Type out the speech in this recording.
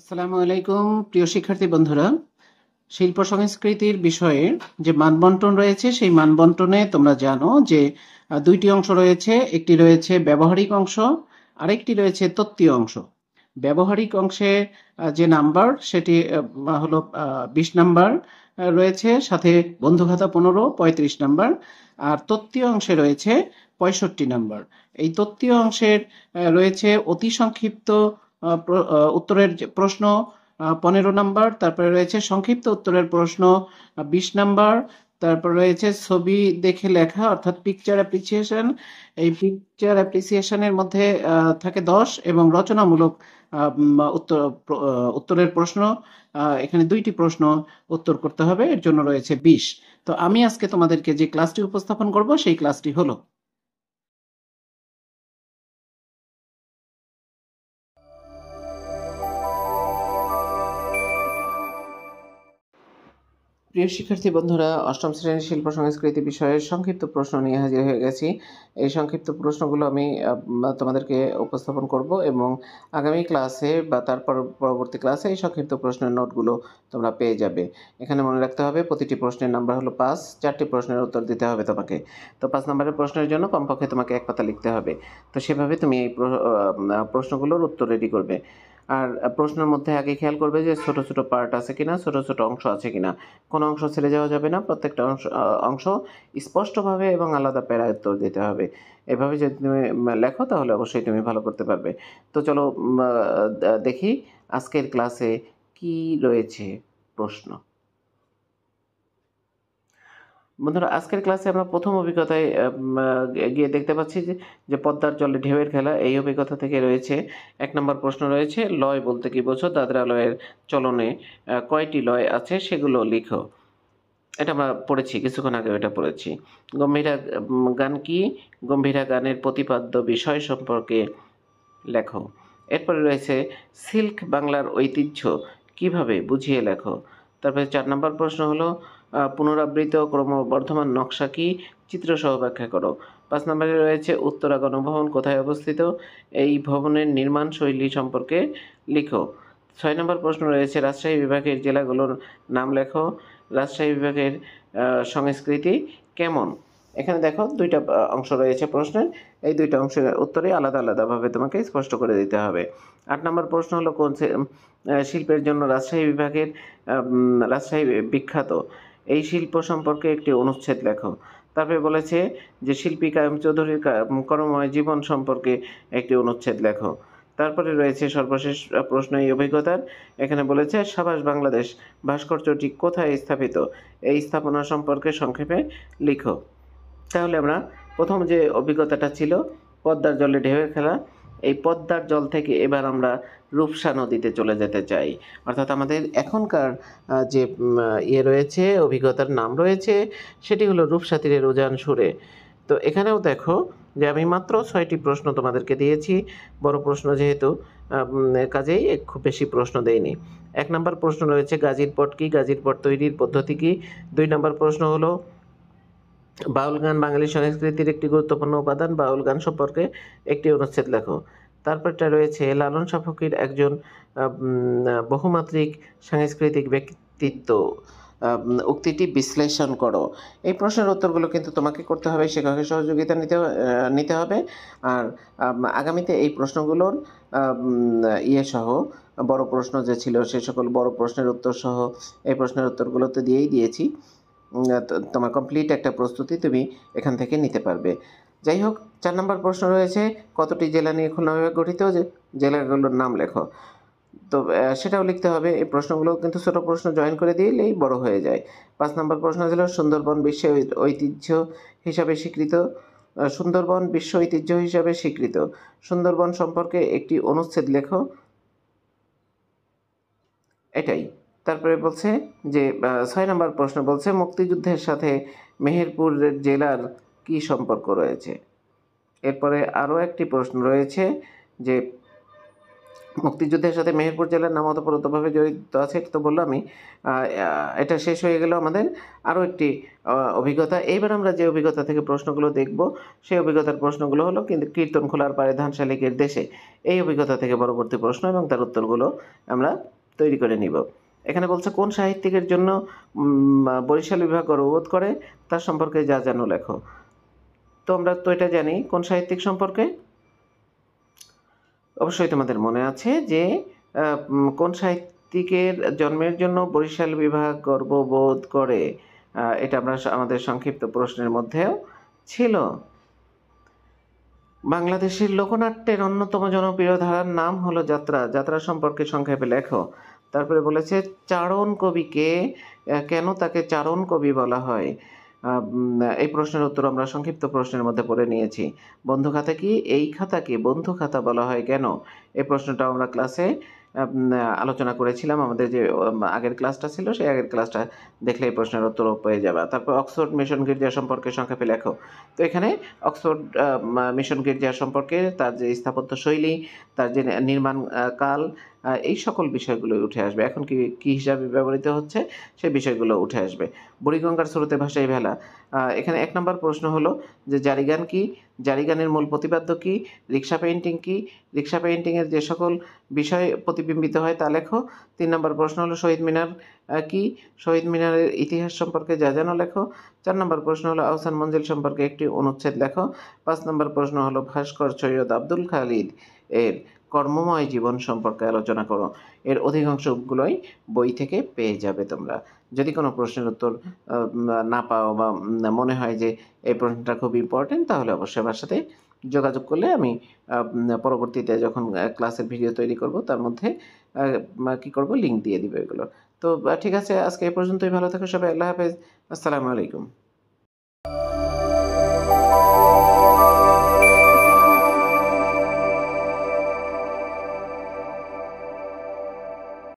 আসসালামু আলাইকুম প্রিয় শিক্ষার্থী বন্ধুরা শিল্প সংস্কৃতির বিষয়ে যে মানবন্টন রয়েছে সেই মানবন্টনে তোমরা জানো যে দুইটি অংশ রয়েছে একটি রয়েছে ব্যবহারিক অংশ আরেকটি রয়েছে তত্ত্বীয় অংশ ব্যবহারিক অংশে যে নাম্বার সেটি হলো বিশ নাম্বার রয়েছে সাথে বন্ধুখাতা পনেরো পঁয়ত্রিশ নাম্বার আর তত্ত্বীয় অংশে রয়েছে পঁয়ষট্টি নাম্বার এই তত্ত্বীয় অংশের রয়েছে অতি সংক্ষিপ্ত উত্তরের প্রশ্ন পনেরো নাম্বার তারপরে রয়েছে সংক্ষিপ্ত উত্তরের প্রশ্ন বিশ নাম্বার তারপর রয়েছে ছবি দেখে লেখা অর্থাৎ পিকচার অ্যাপ্রিসিয়েশন এই পিকচার অ্যাপ্রিসিয়েশনের মধ্যে থাকে দশ এবং রচনামূলক উত্তর উত্তরের প্রশ্ন এখানে দুইটি প্রশ্ন উত্তর করতে হবে এর জন্য রয়েছে বিশ তো আমি আজকে তোমাদেরকে যে ক্লাসটি উপস্থাপন করব সেই ক্লাসটি হলো প্রিয় শিক্ষার্থী বন্ধুরা অষ্টম শ্রেণীর শিল্প সংস্কৃতি বিষয়ে সংক্ষিপ্ত প্রশ্ন নিয়ে হাজির হয়ে গেছি এই সংক্ষিপ্ত প্রশ্নগুলো আমি তোমাদেরকে উপস্থাপন করব এবং আগামী ক্লাসে বা তার পরবর্তী ক্লাসে এই সংক্ষিপ্ত প্রশ্নের নোটগুলো তোমরা পেয়ে যাবে এখানে মনে রাখতে হবে প্রতিটি প্রশ্নের নাম্বার হলো পাঁচ চারটি প্রশ্নের উত্তর দিতে হবে তোমাকে তো পাঁচ নাম্বারের প্রশ্নের জন্য কমপক্ষে তোমাকে এক পাতা লিখতে হবে তো সেভাবে তুমি এই প্রশ্নগুলোর উত্তর রেডি করবে আর প্রশ্নের মধ্যে আগে খেয়াল করবে যে ছোট ছোট পার্ট আছে কিনা ছোট ছোট অংশ আছে কিনা কোনো অংশ ছেড়ে যাওয়া যাবে না প্রত্যেকটা অংশ অংশ স্পষ্টভাবে এবং আলাদা প্যারায় উত্তর দিতে হবে এভাবে যদি তুমি লেখো তাহলে অবশ্যই তুমি ভালো করতে পারবে তো চলো দেখি আজকের ক্লাসে কি রয়েছে প্রশ্ন বন্ধুরা আজকের ক্লাসে আমরা প্রথম অভিজ্ঞতায় গিয়ে দেখতে পাচ্ছি যে পদ্মার জলে ঢেউয়ের খেলা এই অভিজ্ঞতা থেকে রয়েছে এক নম্বর প্রশ্ন রয়েছে লয় বলতে কি বোঝো দাদরা লয়ের চলনে কয়টি লয় আছে সেগুলো লিখো এটা আমরা পড়েছি কিছুক্ষণ আগে এটা পড়েছি গম্ভীরা গান কি গম্ভীরা গানের প্রতিপাদ্য বিষয় সম্পর্কে লেখো এরপরে রয়েছে সিল্ক বাংলার ঐতিহ্য কিভাবে বুঝিয়ে লেখো তারপরে চার নম্বর প্রশ্ন হলো পুনরাবৃত ক্রমবর্ধমান নকশা কি চিত্রসহ ব্যাখ্যা করো পাঁচ নম্বরে রয়েছে উত্তরা গণভবন কোথায় অবস্থিত এই ভবনের নির্মাণ শৈলী সম্পর্কে লিখো ছয় নম্বর প্রশ্ন রয়েছে রাজশাহী বিভাগের জেলাগুলোর নাম লেখো রাজশাহী বিভাগের সংস্কৃতি কেমন এখানে দেখো দুইটা অংশ রয়েছে প্রশ্নের এই দুইটা অংশের উত্তরে আলাদা আলাদাভাবে তোমাকে স্পষ্ট করে দিতে হবে আট নম্বর প্রশ্ন হলো কোন শিল্পের জন্য রাজশাহী বিভাগের রাজশাহী বিখ্যাত এই শিল্প সম্পর্কে একটি অনুচ্ছেদ লেখো তারপরে বলেছে যে শিল্পী কায়েম চৌধুরীর কর্মময় জীবন সম্পর্কে একটি অনুচ্ছেদ লেখো তারপরে রয়েছে সর্বশেষ প্রশ্ন এই অভিজ্ঞতার এখানে বলেছে সাবাস বাংলাদেশ ভাস্কর্যটি কোথায় স্থাপিত এই স্থাপনা সম্পর্কে সংক্ষেপে লিখো তাহলে আমরা প্রথম যে অভিজ্ঞতাটা ছিল পদ্মার জলে ঢেউয়ের খেলা এই পদ্মার জল থেকে এবার আমরা রূপসা নদীতে চলে যেতে চাই অর্থাৎ আমাদের এখনকার যে ইয়ে রয়েছে অভিজ্ঞতার নাম রয়েছে সেটি হলো রূপসা তীরের উজান সুরে তো এখানেও দেখো যে আমি মাত্র ছয়টি প্রশ্ন তোমাদেরকে দিয়েছি বড় প্রশ্ন যেহেতু কাজেই খুব বেশি প্রশ্ন দেয়নি এক নম্বর প্রশ্ন রয়েছে গাজীর পট কী গাজীর পট তৈরির পদ্ধতি কী দুই নম্বর প্রশ্ন হলো বাউল গান বাঙালি সংস্কৃতির একটি গুরুত্বপূর্ণ উপাদান বাউল গান সম্পর্কে একটি অনুচ্ছেদ লেখো তারপরটা রয়েছে লালন শাফকির একজন বহুমাত্রিক সাংস্কৃতিক ব্যক্তিত্ব উক্তিটি বিশ্লেষণ করো এই প্রশ্নের উত্তরগুলো কিন্তু তোমাকে করতে হবে শিক্ষকের সহযোগিতা নিতে নিতে হবে আর আগামীতে এই প্রশ্নগুলোর ইয়ে সহ বড় প্রশ্ন যে ছিল সে সকল বড় প্রশ্নের উত্তর সহ এই প্রশ্নের উত্তরগুলো তো দিয়েই দিয়েছি তোমার কমপ্লিট একটা প্রস্তুতি তুমি এখান থেকে নিতে পারবে যাই হোক চার নম্বর প্রশ্ন রয়েছে কতটি জেলা নিয়ে খুলনা বিভাগ গঠিত যে জেলাগুলোর নাম লেখো তো সেটাও লিখতে হবে এই প্রশ্নগুলো কিন্তু ছোট প্রশ্ন জয়েন করে দিলেই বড় হয়ে যায় পাঁচ নম্বর প্রশ্ন ছিল সুন্দরবন বিশ্বের ঐতিহ্য হিসাবে স্বীকৃত সুন্দরবন বিশ্ব ঐতিহ্য হিসাবে স্বীকৃত সুন্দরবন সম্পর্কে একটি অনুচ্ছেদ লেখো এটাই তারপরে বলছে যে ছয় নম্বর প্রশ্ন বলছে মুক্তিযুদ্ধের সাথে মেহেরপুর জেলার কি সম্পর্ক রয়েছে এরপরে আরও একটি প্রশ্ন রয়েছে যে মুক্তিযুদ্ধের সাথে মেহেরপুর জেলার নাম অতপ্রতভাবে জড়িত আছে তো বললামই এটা শেষ হয়ে গেল আমাদের আরও একটি অভিজ্ঞতা এইবার আমরা যে অভিজ্ঞতা থেকে প্রশ্নগুলো দেখব সেই অভিজ্ঞতার প্রশ্নগুলো হলো কিন্তু কীর্তন খোলার পারে ধানশালিকের দেশে এই অভিজ্ঞতা থেকে পরবর্তী প্রশ্ন এবং তার উত্তরগুলো আমরা তৈরি করে নিব এখানে বলছে কোন সাহিত্যিকের জন্য বরিশাল বিভাগ গর্ববোধ করে তার সম্পর্কে যা জানো লেখো তো আমরা তো এটা জানি কোন সাহিত্যিক সম্পর্কে অবশ্যই তোমাদের মনে আছে যে কোন সাহিত্যিকের জন্মের জন্য বরিশাল বিভাগ গর্ববোধ করে এটা আমরা আমাদের সংক্ষিপ্ত প্রশ্নের মধ্যেও ছিল বাংলাদেশের লোকনাট্যের অন্যতম জনপ্রিয় ধারার নাম হলো যাত্রা যাত্রা সম্পর্কে সংক্ষেপে লেখো তারপরে বলেছে চারণ কবিকে কেন তাকে চারণ কবি বলা হয় এই প্রশ্নের উত্তর আমরা সংক্ষিপ্ত প্রশ্নের মধ্যে পড়ে নিয়েছি বন্ধু খাতা কি এই খাতাকে বন্ধু খাতা বলা হয় কেন এই প্রশ্নটা আমরা ক্লাসে আলোচনা করেছিলাম আমাদের যে আগের ক্লাসটা ছিল সেই আগের ক্লাসটা দেখলে এই প্রশ্নের উত্তর পেয়ে যাবে তারপর অক্সফোর্ড মিশন গির্জা সম্পর্কে সংক্ষেপে লেখো তো এখানে অক্সফোর্ড মিশন গির্জা সম্পর্কে তার যে স্থাপত্য শৈলী তার যে নির্মাণ কাল এই সকল বিষয়গুলো উঠে আসবে এখন কি কী হিসাবে ব্যবহৃত হচ্ছে সেই বিষয়গুলো উঠে আসবে বুড়িগঙ্গার স্রোতে ভাষায় ভেলা এখানে এক নম্বর প্রশ্ন হলো যে জারিগান কি জারিগানের মূল প্রতিপাদ্য কি রিক্সা পেইন্টিং কি রিক্সা পেইন্টিংয়ের যে সকল বিষয় প্রতিবিম্বিত হয় তা লেখো তিন নম্বর প্রশ্ন হলো শহীদ মিনার কি শহীদ মিনারের ইতিহাস সম্পর্কে যা জানো লেখো চার নম্বর প্রশ্ন হলো আহসান মঞ্জিল সম্পর্কে একটি অনুচ্ছেদ লেখো পাঁচ নম্বর প্রশ্ন হলো ভাস্কর সৈয়দ আব্দুল খালিদ এর কর্মময় জীবন সম্পর্কে আলোচনা করো এর অধিকাংশগুলোই বই থেকে পেয়ে যাবে তোমরা যদি কোনো প্রশ্নের উত্তর না পাও বা মনে হয় যে এই প্রশ্নটা খুব ইম্পর্টেন্ট তাহলে অবশ্যই আমার সাথে যোগাযোগ করলে আমি পরবর্তীতে যখন ক্লাসের ভিডিও তৈরি করব তার মধ্যে কি করব লিঙ্ক দিয়ে দিবে এগুলো তো ঠিক আছে আজকে এই পর্যন্তই ভালো থাকো সবাই আল্লাহ হাফেজ আসসালামু আলাইকুম